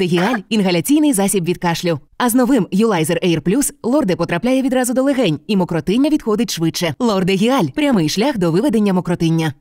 Гіаль інгаляційний засіб від кашлю. А з новим Юлайзер Air Plus лорде потрапляє відразу до легень, і мокротиння відходить швидше. Гіаль прямий шлях до виведення мокротиння.